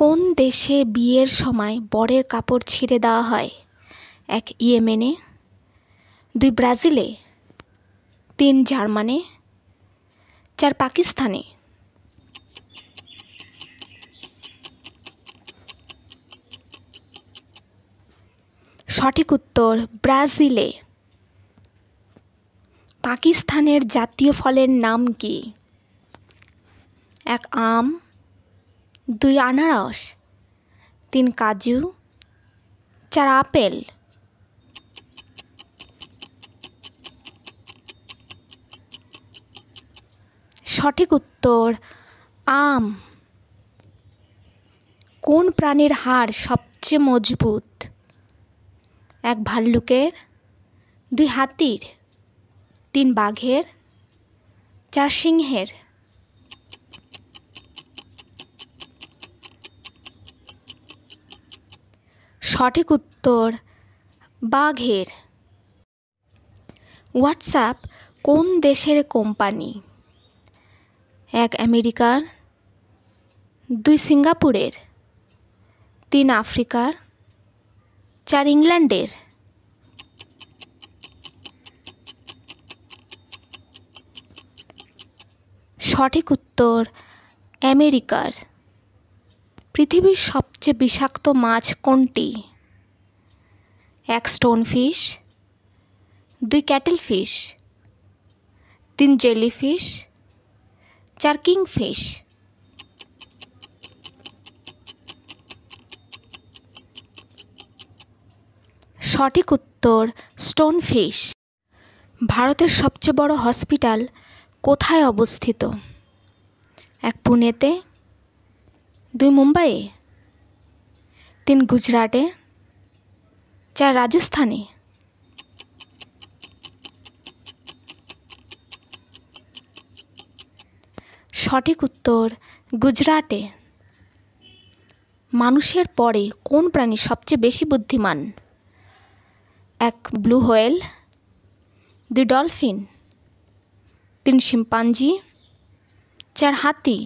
কোন দেশে বিয়ের সময় বরের কাপড় ছিঁড়ে দেওয়া হয় এক ইয়েমেনে দুই ব্রাজিলে তিন জার্মানে চার পাকিস্তানে সঠিক উত্তর ব্রাজিলে পাকিস্তানের জাতীয় ফলের নাম কি এক আম দুই আনারস তিন কাজু চার আপেল সঠিক উত্তর আম কোন প্রাণীর হাড় সবচেয়ে মজবুত এক ভাল্লুকের দুই হাতির তিন বাঘের চার সিংহের সঠিক উত্তর বাঘের হোয়াটসঅ্যাপ কোন দেশের কোম্পানি এক আমেরিকার দুই সিঙ্গাপুরের তিন আফ্রিকার চার ইংল্যান্ডের সঠিক উত্তর আমেরিকার পৃথিবীর সবচেয়ে বিষাক্ত মাছ কোনটি এক স্টোন ফিশ দুই ক্যাটেল ফিশ তিন জেলি ফিশ চার কিং ফিশ সঠিক উত্তর স্টোন ফিশ ভারতের সবচেয়ে বড় হসপিটাল কোথায় অবস্থিত এক পুনেতে দুই মুম্বাইয়ে তিন গুজরাটে চার রাজস্থানে সঠিক উত্তর গুজরাটে মানুষের পরে কোন প্রাণী সবচেয়ে বেশি বুদ্ধিমান এক ব্লু হোয়েল দুই ডলফিন তিন শিম্পাঞ্জি চার হাতি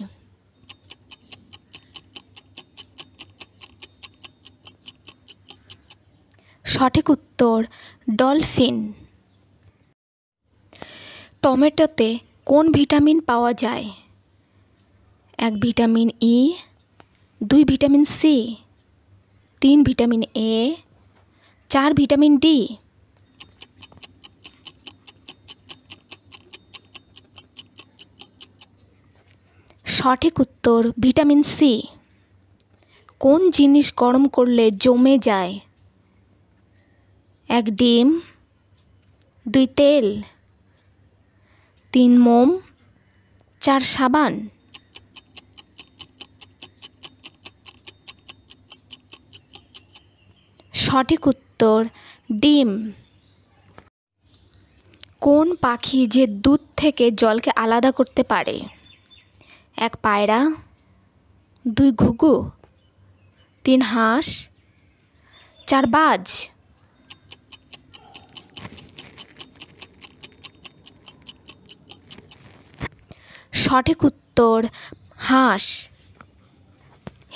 সঠিক উত্তর ডলফিন টমেটোতে কোন ভিটামিন পাওয়া যায় এক ভিটামিন ই দুই ভিটামিন সি তিন ভিটামিন এ চার ভিটামিন ডি সঠিক উত্তর ভিটামিন সি কোন জিনিস গরম করলে জমে যায় এক ডিম দুই তেল তিন মোম চার সাবান সঠিক উত্তর ডিম কোন পাখি যে দুধ থেকে জলকে আলাদা করতে পারে এক পায়রা দুই ঘুঘু তিন হাঁস চার বাজ সঠিক উত্তর হাঁস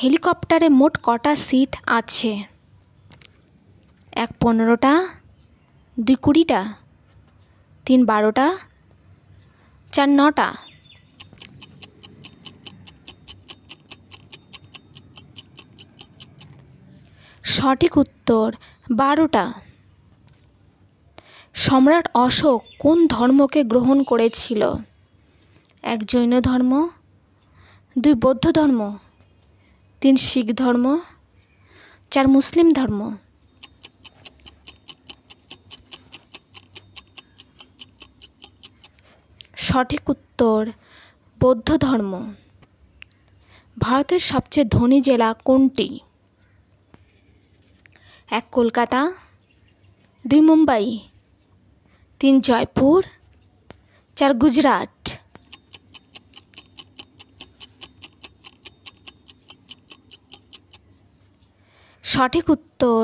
হেলিকপ্টারে মোট কটা সিট আছে এক পনেরোটা দুই কুড়িটা তিন বারোটা চার নটা সঠিক উত্তর বারোটা সম্রাট অশোক কোন ধর্মকে গ্রহণ করেছিল এক জৈন ধর্ম দুই বৌদ্ধ ধর্ম তিন শিখ ধর্ম চার মুসলিম ধর্ম সঠিক উত্তর বৌদ্ধ ধর্ম ভারতের সবচেয়ে ধনী জেলা কোনটি এক কলকাতা দুই মুম্বাই তিন জয়পুর চার গুজরাট সঠিক উত্তর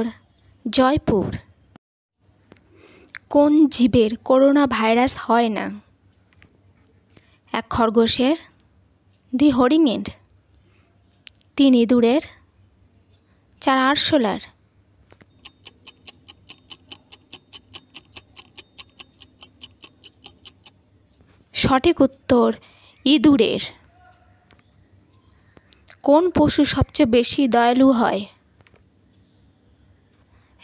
জয়পুর কোন জীবের করোনা ভাইরাস হয় না এক খরগোশের দুই হরিণের তিন ইঁদুরের চার আরশোলার সঠিক উত্তর ইঁদুরের কোন পশু সবচেয়ে বেশি দয়ালু হয়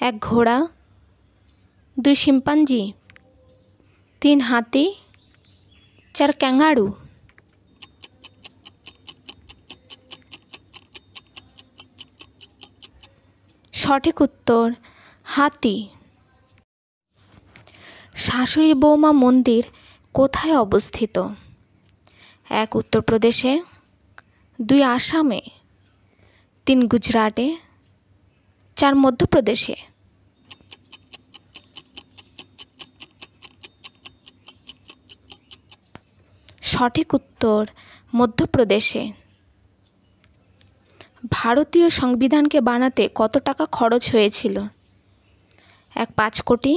এক ঘোড়া দুই শিম্পাঞ্জি তিন হাতি চার ক্যাঙ্গারু সঠিক উত্তর হাতি শাশুড়ি বৌমা মন্দির কোথায় অবস্থিত এক উত্তরপ্রদেশে দুই আসামে তিন গুজরাটে চার মধ্যপ্রদেশে সঠিক উত্তর মধ্যপ্রদেশে ভারতীয় সংবিধানকে বানাতে কত টাকা খরচ হয়েছিল এক পাঁচ কোটি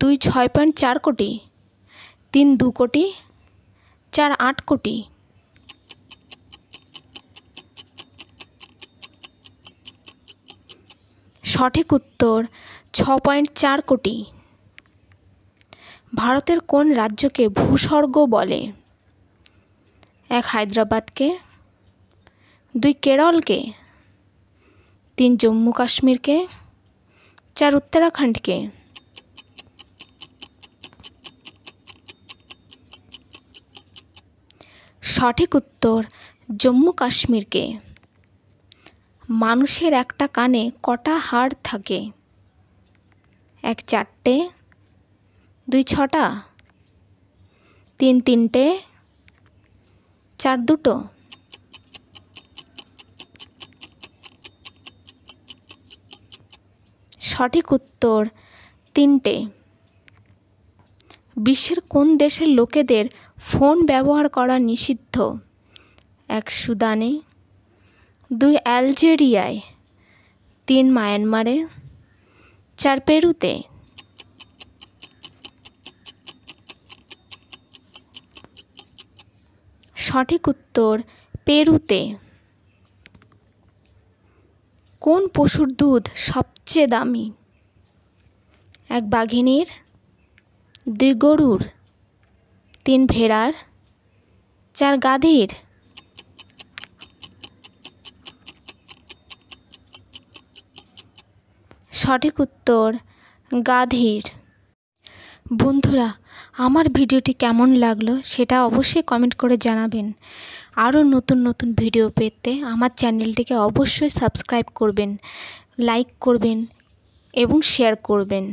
দুই ছয় পয়েন্ট চার কোটি তিন দু কোটি চার আট কোটি সঠিক উত্তর ছ পয়েন্ট চার কোটি ভারতের কোন রাজ্যকে ভূস্বর্গ বলে এক হায়দ্রাবাদকে দুই কেরলকে তিন জম্মু কাশ্মীরকে চার উত্তরাখণ্ডকে সঠিক উত্তর জম্মু কাশ্মীরকে মানুষের একটা কানে কটা হাড় থাকে এক চারটে দুই ছটা তিন তিনটে চার দুটো সঠিক উত্তর তিনটে বিশ্বের কোন দেশের লোকেদের ফোন ব্যবহার করা নিষিদ্ধ এক সুদানে দুই অ্যালজেরিয়ায় তিন মায়ানমারে চার পেরুতে সঠিক উত্তর পেরুতে কোন পশুর দুধ সবচেয়ে দামি এক বাঘিনীর দুই গরুর তিন ভেড়ার চার গাধির সঠিক উত্তর গাধির বন্ধুরা আমার ভিডিওটি কেমন লাগলো সেটা অবশ্যই কমেন্ট করে জানাবেন আরও নতুন নতুন ভিডিও পেতে আমার চ্যানেলটিকে অবশ্যই সাবস্ক্রাইব করবেন লাইক করবেন এবং শেয়ার করবেন